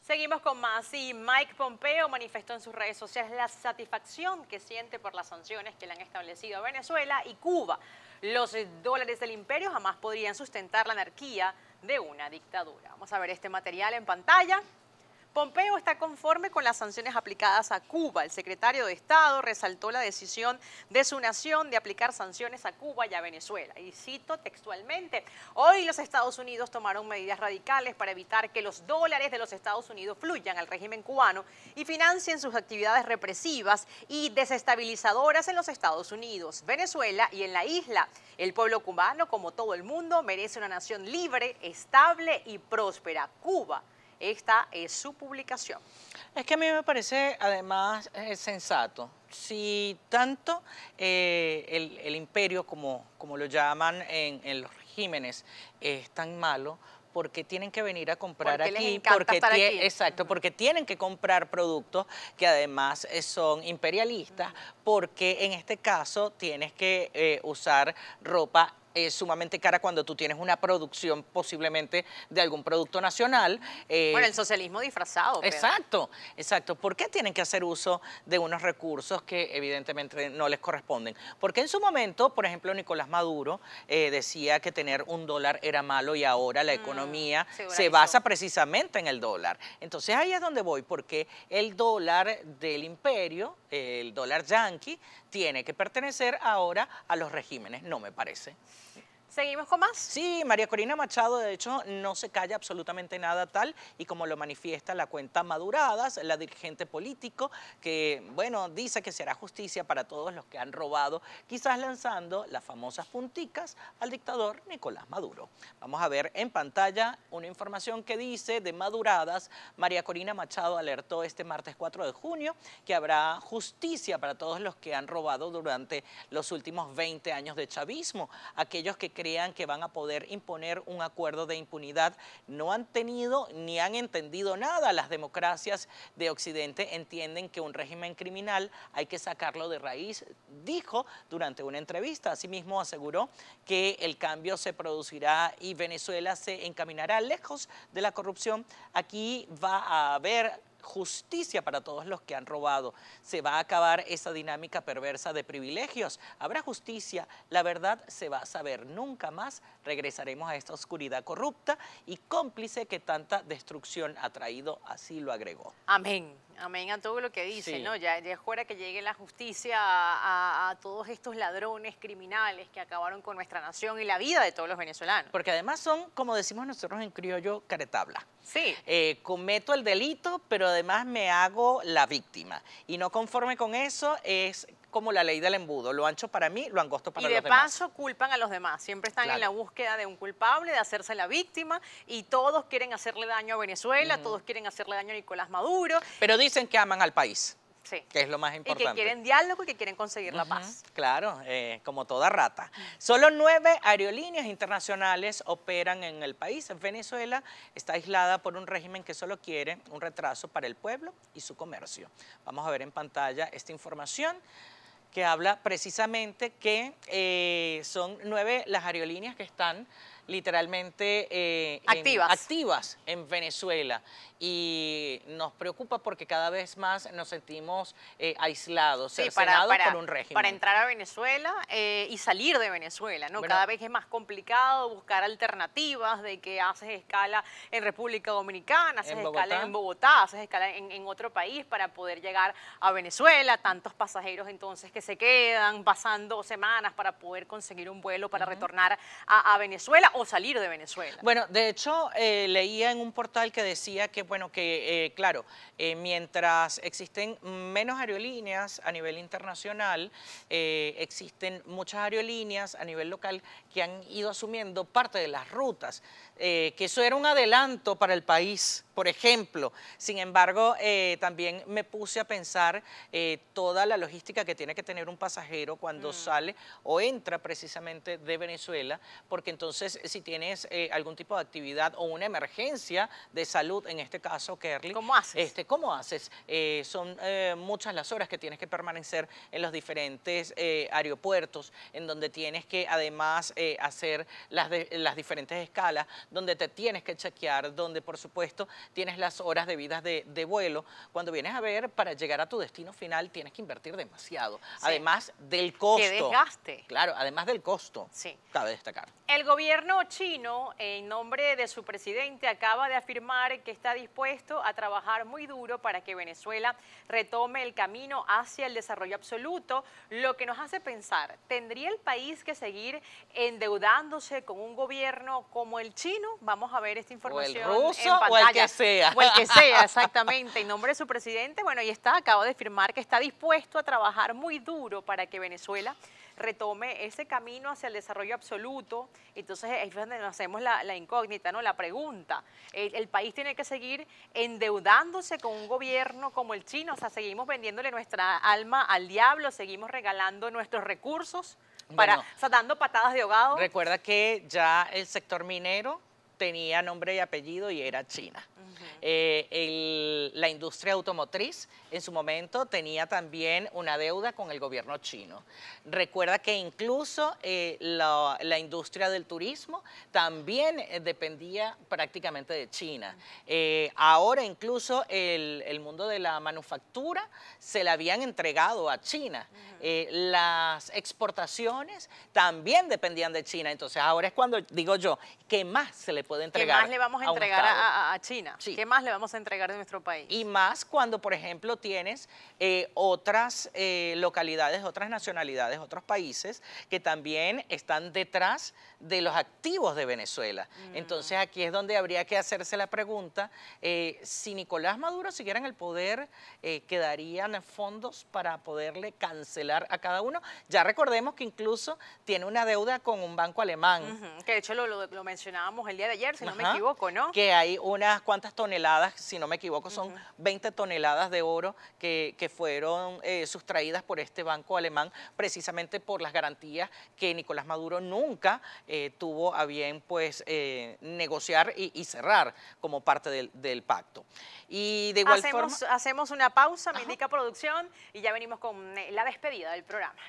Seguimos con más y Mike Pompeo manifestó en sus redes sociales la satisfacción que siente por las sanciones que le han establecido a Venezuela y Cuba. Los dólares del imperio jamás podrían sustentar la anarquía de una dictadura. Vamos a ver este material en pantalla. Pompeo está conforme con las sanciones aplicadas a Cuba. El secretario de Estado resaltó la decisión de su nación de aplicar sanciones a Cuba y a Venezuela. Y cito textualmente, hoy los Estados Unidos tomaron medidas radicales para evitar que los dólares de los Estados Unidos fluyan al régimen cubano y financien sus actividades represivas y desestabilizadoras en los Estados Unidos, Venezuela y en la isla. El pueblo cubano, como todo el mundo, merece una nación libre, estable y próspera. Cuba esta es su publicación. Es que a mí me parece además eh, sensato. Si tanto eh, el, imperio, como, como lo llaman en, los regímenes, es tan malo, porque tienen que venir a comprar aquí, porque exacto, porque tienen que comprar productos que además eh, son imperialistas, porque en este caso tienes que usar ropa es sumamente cara cuando tú tienes una producción posiblemente de algún producto nacional. Bueno, eh, el socialismo disfrazado. Exacto, exacto. ¿Por qué tienen que hacer uso de unos recursos que evidentemente no les corresponden? Porque en su momento, por ejemplo, Nicolás Maduro eh, decía que tener un dólar era malo y ahora la mm, economía se basa precisamente en el dólar. Entonces ahí es donde voy, porque el dólar del imperio, el dólar yanqui, tiene que pertenecer ahora a los regímenes, no me parece. ¿Seguimos con más? Sí, María Corina Machado, de hecho, no se calla absolutamente nada tal y como lo manifiesta la cuenta Maduradas, la dirigente político, que, bueno, dice que será justicia para todos los que han robado, quizás lanzando las famosas punticas al dictador Nicolás Maduro. Vamos a ver en pantalla una información que dice de Maduradas, María Corina Machado alertó este martes 4 de junio que habrá justicia para todos los que han robado durante los últimos 20 años de chavismo, aquellos que crean que van a poder imponer un acuerdo de impunidad. No han tenido ni han entendido nada. Las democracias de Occidente entienden que un régimen criminal hay que sacarlo de raíz, dijo durante una entrevista. Asimismo aseguró que el cambio se producirá y Venezuela se encaminará lejos de la corrupción. Aquí va a haber justicia para todos los que han robado. Se va a acabar esa dinámica perversa de privilegios. Habrá justicia, la verdad se va a saber. Nunca más regresaremos a esta oscuridad corrupta y cómplice que tanta destrucción ha traído, así lo agregó. Amén. Amén a todo lo que dice, ¿no? Ya, ya, es que llegue la justicia a, todos estos ladrones criminales que acabaron con nuestra nación y la vida de todos los venezolanos. Porque además son, como decimos nosotros en criollo, caretabla. Sí. Eh, cometo el delito, pero además me hago la víctima. Y no conforme con eso, es como la ley del embudo, lo ancho para mí, lo angosto para los demás. Y de paso culpan a los demás, siempre están en la búsqueda de un culpable, de hacerse la víctima y todos quieren hacerle daño a Venezuela, todos quieren hacerle daño a Nicolás Maduro. Pero dicen que aman al país. Sí. que es lo más importante. Y que quieren diálogo y que quieren conseguir la paz. Claro, eh, como toda rata. Solo nueve aerolíneas internacionales operan en el país. Venezuela está aislada por un régimen que solo quiere un retraso para el pueblo y su comercio. Vamos a ver en pantalla esta información que habla precisamente que eh, son nueve las aerolíneas que están literalmente eh, activas. En, Venezuela y nos preocupa porque cada vez más nos sentimos eh, aislados, separados por un régimen. Para entrar a Venezuela eh, y salir de Venezuela, ¿no? cada vez es más complicado buscar alternativas de que haces escala en República Dominicana, haces escala en Bogotá, haces escala en, otro país para poder llegar a Venezuela, tantos pasajeros entonces que se quedan pasando semanas para poder conseguir un vuelo para retornar a Venezuela o salir de Venezuela. Bueno, de hecho, eh, leía en un portal que decía que, bueno, que, eh, claro, eh, mientras existen menos aerolíneas a nivel internacional, existen muchas aerolíneas a nivel local que han ido asumiendo parte de las rutas, que eso era un adelanto para el país por ejemplo. Sin embargo, eh, también me puse a pensar eh, toda la logística que tiene que tener un pasajero cuando mm. sale o entra precisamente de Venezuela, porque entonces si tienes eh, algún tipo de actividad o una emergencia de salud, en este caso, Kerly. ¿Cómo haces? Este, ¿Cómo haces? son muchas las horas que tienes que permanecer en los diferentes aeropuertos, en donde tienes que además hacer las, las diferentes escalas, donde te tienes que chequear, donde por supuesto tienes las horas de vida de, vuelo. Cuando vienes a ver, para llegar a tu destino final tienes que invertir demasiado. Además del costo. Que desgaste. Claro, además del costo. Sí. Cabe destacar. El gobierno chino, en nombre de su presidente, acaba de afirmar que está dispuesto a trabajar muy duro para que Venezuela retome el camino hacia el desarrollo absoluto, lo que nos hace pensar, ¿tendría el país que seguir endeudándose con un gobierno como el chino? Vamos a ver esta información ruso, sea. O que sea, exactamente. En nombre de su presidente, bueno, y está, acabo de firmar que está dispuesto a trabajar muy duro para que Venezuela retome ese camino hacia el desarrollo absoluto. Entonces ahí es donde nos hacemos la, incógnita, ¿no? La pregunta. El, país tiene que seguir endeudándose con un gobierno como el chino. O sea, seguimos vendiéndole nuestra alma al diablo, seguimos regalando nuestros recursos para, o sea, dando patadas de ahogado. Recuerda que ya el sector minero tenía nombre y apellido y era China. Eh, la industria automotriz en su momento tenía también una deuda con el gobierno chino. Recuerda que incluso eh, la, industria del turismo también eh, dependía prácticamente de China. ahora incluso el, mundo de la manufactura se la habían entregado a China. las exportaciones también dependían de China. Entonces ahora es cuando digo yo, ¿qué más se le puede entregar. ¿Qué más le vamos a, entregar a, China? ¿Qué más le vamos a entregar de nuestro país? Y más cuando, por ejemplo, tienes eh, otras eh, localidades, otras nacionalidades, otros países que también están detrás de los activos de Venezuela. Mm. Entonces aquí es donde habría que hacerse la pregunta, eh, si Nicolás Maduro siguiera en el poder, ¿quedarían fondos para poderle cancelar a cada uno? Ya recordemos que incluso tiene una deuda con un banco alemán. Que de hecho lo mencionábamos el día de ayer, si no me equivoco, ¿no? Que hay unas cuantas toneladas, si no me equivoco, son 20 toneladas de oro que, fueron eh, sustraídas por este banco alemán precisamente por las garantías que Nicolás Maduro nunca eh, tuvo a bien pues eh, negociar y, cerrar como parte del, pacto. Y de igual hacemos, forma... Hacemos una pausa, me indica producción, y ya venimos con la despedida del programa.